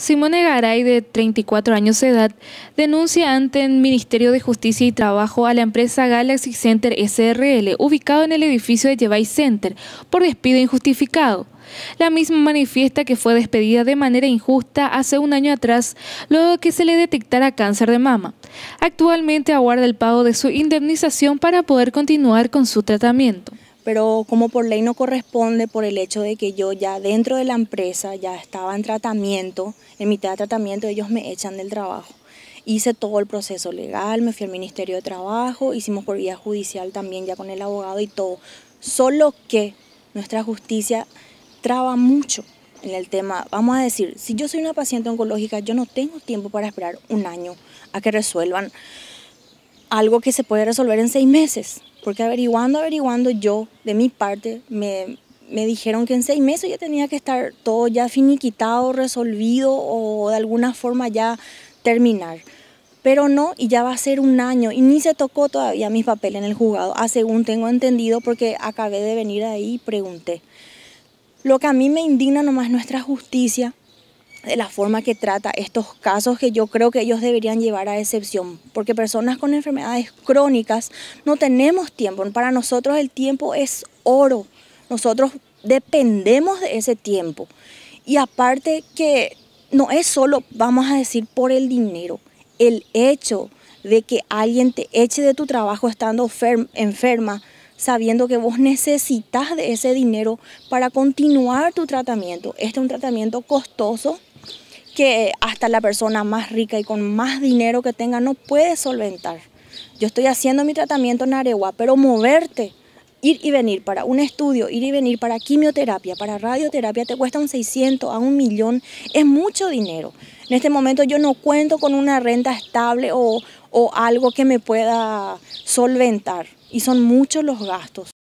Simone Garay, de 34 años de edad, denuncia ante el Ministerio de Justicia y Trabajo a la empresa Galaxy Center SRL, ubicado en el edificio de Jevai Center, por despido injustificado. La misma manifiesta que fue despedida de manera injusta hace un año atrás, luego que se le detectara cáncer de mama. Actualmente aguarda el pago de su indemnización para poder continuar con su tratamiento pero como por ley no corresponde por el hecho de que yo ya dentro de la empresa ya estaba en tratamiento, en mitad de tratamiento ellos me echan del trabajo. Hice todo el proceso legal, me fui al Ministerio de Trabajo, hicimos por vía judicial también ya con el abogado y todo. Solo que nuestra justicia traba mucho en el tema, vamos a decir, si yo soy una paciente oncológica, yo no tengo tiempo para esperar un año a que resuelvan algo que se puede resolver en seis meses. Porque averiguando, averiguando, yo, de mi parte, me, dijeron que en seis meses ya tenía que estar todo ya finiquitado, resolvido o de alguna forma ya terminar. Pero no, y ya va a ser un año y ni se tocó todavía mis papeles en el juzgado, ah, según tengo entendido, porque acabé de venir ahí y pregunté. Lo que a mí me indigna nomás nuestra justicia, de la forma que trata estos casos que yo creo que ellos deberían llevar a excepción, porque personas con enfermedades crónicas no tenemos tiempo, para nosotros el tiempo es oro, nosotros dependemos de ese tiempo. Y aparte que no es solo, vamos a decir, por el dinero, el hecho de que alguien te eche de tu trabajo estando enferma, sabiendo que vos necesitas de ese dinero para continuar tu tratamiento. Este es un tratamiento costoso, que hasta la persona más rica y con más dinero que tenga no puede solventar. Yo estoy haciendo mi tratamiento en Aregua, pero moverte, ir y venir para un estudio, ir y venir para quimioterapia, para radioterapia, te cuesta un 600 a un millón, es mucho dinero. En este momento yo no cuento con una renta estable o, o algo que me pueda solventar y son muchos los gastos.